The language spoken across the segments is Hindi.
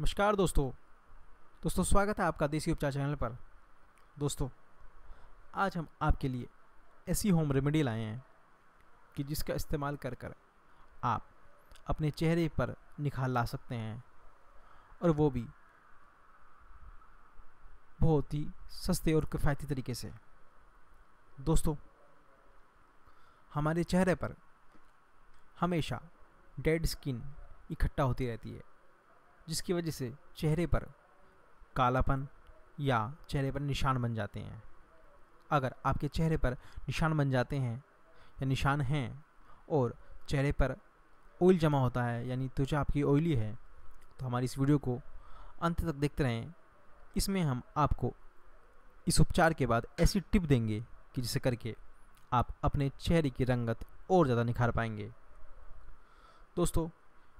नमस्कार दोस्तों दोस्तों स्वागत है आपका देसी उपचार चैनल पर दोस्तों आज हम आपके लिए ऐसी होम रेमेडी लाए हैं कि जिसका इस्तेमाल कर कर आप अपने चेहरे पर निखार ला सकते हैं और वो भी बहुत ही सस्ते और किफ़ायती तरीके से दोस्तों हमारे चेहरे पर हमेशा डेड स्किन इकट्ठा होती रहती है जिसकी वजह से चेहरे पर कालापन या चेहरे पर निशान बन जाते हैं अगर आपके चेहरे पर निशान बन जाते हैं या निशान हैं और चेहरे पर ऑयल जमा होता है यानी त्वचा आपकी ऑयली है तो हमारी इस वीडियो को अंत तक देखते रहें इसमें हम आपको इस उपचार के बाद ऐसी टिप देंगे कि जिसे करके आप अपने चेहरे की रंगत और ज़्यादा निखार पाएंगे दोस्तों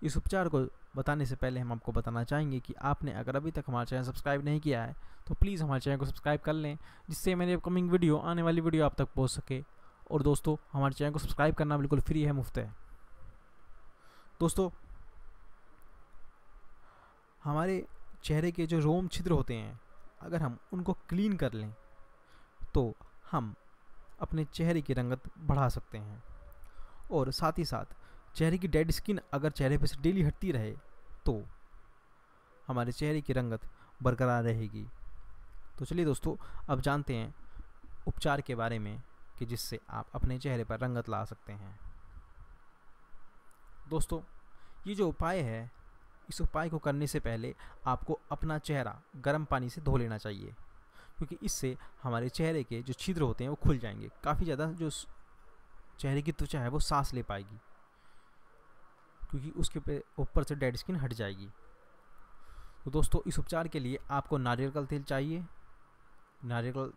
इस उपचार को बताने से पहले हम आपको बताना चाहेंगे कि आपने अगर अभी तक हमारे चैनल सब्सक्राइब नहीं किया है तो प्लीज़ हमारे चैनल को सब्सक्राइब कर लें जिससे मेरी अपकमिंग वीडियो आने वाली वीडियो आप तक पहुँच सके और दोस्तों हमारे चैनल को सब्सक्राइब करना बिल्कुल फ्री है मुफ्त है दोस्तों हमारे चेहरे के जो रोम छिद्र होते हैं अगर हम उनको क्लीन कर लें तो हम अपने चेहरे की रंगत बढ़ा सकते हैं और साथ ही साथ चेहरे की डेड स्किन अगर चेहरे पर से डेली हटती रहे तो हमारे चेहरे की रंगत बरकरार रहेगी तो चलिए दोस्तों अब जानते हैं उपचार के बारे में कि जिससे आप अपने चेहरे पर रंगत ला सकते हैं दोस्तों ये जो उपाय है इस उपाय को करने से पहले आपको अपना चेहरा गर्म पानी से धो लेना चाहिए क्योंकि इससे हमारे चेहरे के जो छिद्र होते हैं वो खुल जाएंगे काफ़ी ज़्यादा जो चेहरे की त्वचा है वो सांस ले पाएगी क्योंकि उसके ऊपर से डेड स्किन हट जाएगी तो दोस्तों इस उपचार के लिए आपको नारियल का तेल चाहिए नारियल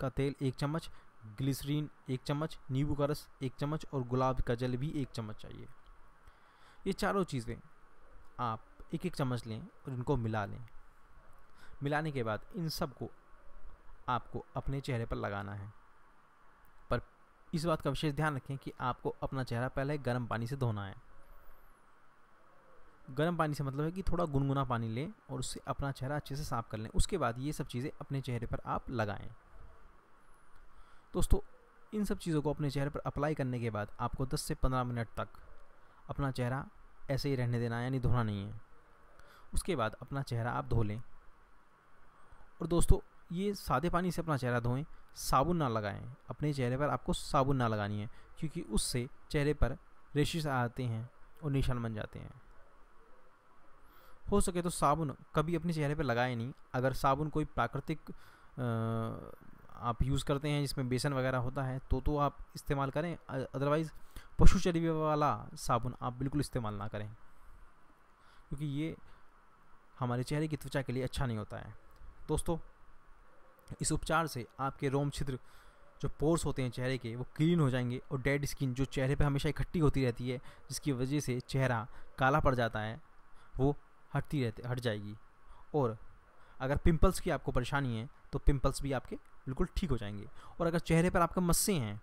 का तेल एक चम्मच ग्लिसरीन एक चम्मच नींबू का रस एक चम्मच और गुलाब का जल भी एक चम्मच चाहिए ये चारों चीज़ें आप एक एक चम्मच लें और इनको मिला लें मिलाने के बाद इन सब को आपको अपने चेहरे पर लगाना है पर इस बात का विशेष ध्यान रखें कि आपको अपना चेहरा पहले गर्म पानी से धोना है गर्म पानी से मतलब है कि थोड़ा गुनगुना पानी लें और उससे अपना चेहरा अच्छे से साफ कर लें उसके बाद ये सब चीज़ें अपने चेहरे पर आप लगाएं दोस्तों इन सब चीज़ों को अपने चेहरे पर अप्लाई करने के बाद आपको 10 से 15 मिनट तक अपना चेहरा ऐसे ही रहने देना यानी धोना नहीं है उसके बाद अपना चेहरा आप धो लें और दोस्तों ये सादे पानी से अपना चेहरा धोएं साबुन ना लगाएं अपने चेहरे पर आपको साबुन ना लगानी है क्योंकि उससे चेहरे पर रेशेस आते हैं और निशान बन जाते हैं हो सके तो साबुन कभी अपने चेहरे पर लगाए नहीं अगर साबुन कोई प्राकृतिक आप यूज़ करते हैं जिसमें बेसन वगैरह होता है तो तो आप इस्तेमाल करें अदरवाइज़ पशु चर्बी वाला साबुन आप बिल्कुल इस्तेमाल ना करें क्योंकि ये हमारे चेहरे की त्वचा के लिए अच्छा नहीं होता है दोस्तों इस उपचार से आपके रोम छिद्र जो पोर्स होते हैं चेहरे के वो क्लीन हो जाएंगे और डेड स्किन जो चेहरे पे हमेशा इकट्ठी होती रहती है जिसकी वजह से चेहरा काला पड़ जाता है वो हटती रहती हट जाएगी और अगर पिंपल्स की आपको परेशानी है तो पिंपल्स भी आपके बिल्कुल ठीक हो जाएंगे और अगर चेहरे पर आपके मस्से हैं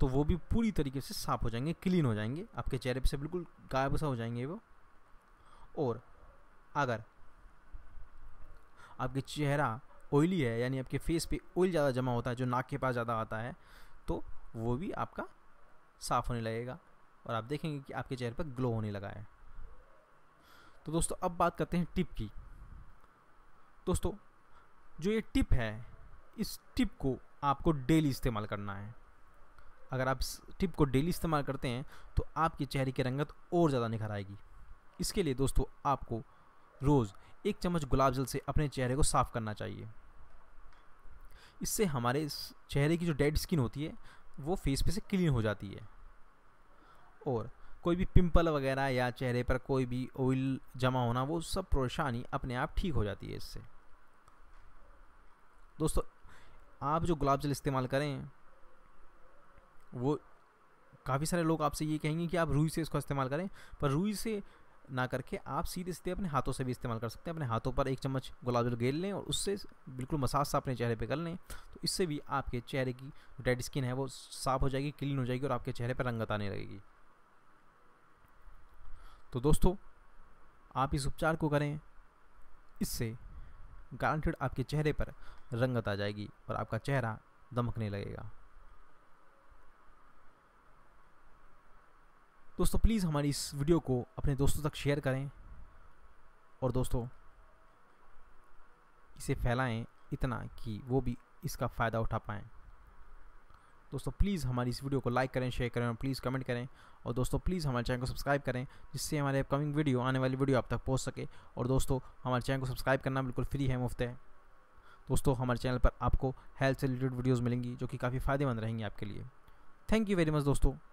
तो वो भी पूरी तरीके से साफ़ हो जाएंगे क्लीन हो जाएंगे आपके चेहरे से बिल्कुल गायब सा हो जाएंगे वो और अगर आपके चेहरा ऑयली है यानी आपके फेस पे ऑयल ज़्यादा जमा होता है जो नाक के पास ज़्यादा आता है तो वो भी आपका साफ़ होने लगेगा और आप देखेंगे कि आपके चेहरे पर ग्लो होने लगा है तो दोस्तों अब बात करते हैं टिप की दोस्तों जो ये टिप है इस टिप को आपको डेली इस्तेमाल करना है अगर आप टिप को डेली इस्तेमाल करते हैं तो आपके चेहरे की रंगत और ज़्यादा निखर आएगी इसके लिए दोस्तों आपको रोज़ एक चम्मच गुलाब जल से अपने चेहरे को साफ़ करना चाहिए इससे हमारे चेहरे की जो डेड स्किन होती है वो फेस पे से क्लीन हो जाती है और कोई भी पिंपल वगैरह या चेहरे पर कोई भी ऑयल जमा होना वो सब परेशानी अपने आप ठीक हो जाती है इससे दोस्तों आप जो गुलाब जल इस्तेमाल करें वो काफ़ी सारे लोग आपसे ये कहेंगे कि आप रुई से इसका इस्तेमाल करें पर रुई से ना करके आप सीधे सीधे अपने हाथों से भी इस्तेमाल कर सकते हैं अपने हाथों पर एक चम्मच गुलाब जल गेल लें और उससे बिल्कुल मसाज सा अपने चेहरे पे कर लें तो इससे भी आपके चेहरे की डेड स्किन है वो साफ़ हो जाएगी क्लीन हो जाएगी और आपके चेहरे पर रंगत आने लगेगी तो दोस्तों आप इस उपचार को करें इससे गारंटेड आपके चेहरे पर रंगत आ जाएगी और आपका चेहरा दमकने लगेगा दोस्तों प्लीज़ हमारी इस वीडियो को अपने दोस्तों तक शेयर करें और दोस्तों इसे फैलाएं इतना कि वो भी इसका फ़ायदा उठा पाएँ दोस्तों प्लीज़ हमारी इस वीडियो को लाइक करें शेयर करें और प्लीज़ कमेंट करें और दोस्तों प्लीज़ हमारे चैनल को सब्सक्राइब करें जिससे हमारे अपकमिंग वीडियो आने वाली वीडियो आप तक पहुँच सके और दोस्तों हमारे चैनल को सब्सक्राइब करना बिल्कुल फ्री है मुफ्त है दोस्तों हमारे चैनल पर आपको हेल्थ से रिलेटेड वीडियोज़ मिलेंगी जो कि काफ़ी फ़ायदेमंद रहेंगी आपके लिए थैंक यू वेरी मच दोस्तों